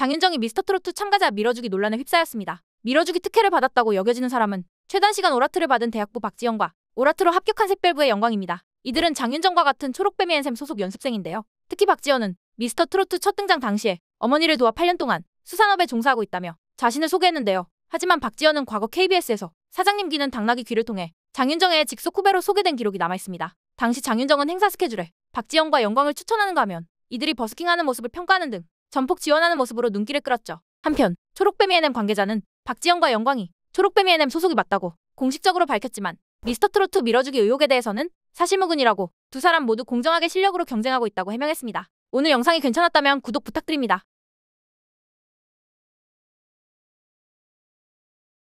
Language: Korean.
장윤정이 미스터트로트 참가자 밀어주기 논란에 휩싸였습니다. 밀어주기 특혜를 받았다고 여겨지는 사람은 최단 시간 오라트를 받은 대학부 박지영과 오라트로 합격한 샛별부의 영광입니다. 이들은 장윤정과 같은 초록뱀이 앤샘 소속 연습생인데요. 특히 박지영은 미스터트로트 첫 등장 당시에 어머니를 도와 8년 동안 수산업에 종사하고 있다며 자신을 소개했는데요. 하지만 박지영은 과거 KBS에서 사장님 귀는 당나귀 귀를 통해 장윤정의 직속 후배로 소개된 기록이 남아있습니다. 당시 장윤정은 행사 스케줄에 박지영과 영광을 추천하는가 하면 이들이 버스킹하는 모습을 평가하는 등 전폭 지원하는 모습으로 눈길을 끌었죠. 한편 초록뱀이 NM 관계자는 박지영과 영광이 초록뱀이 NM 소속이 맞다고 공식적으로 밝혔지만 미스터트로트 밀어주기 의혹에 대해서는 사실무근이라고 두 사람 모두 공정하게 실력으로 경쟁하고 있다고 해명했습니다. 오늘 영상이 괜찮았다면 구독 부탁드립니다.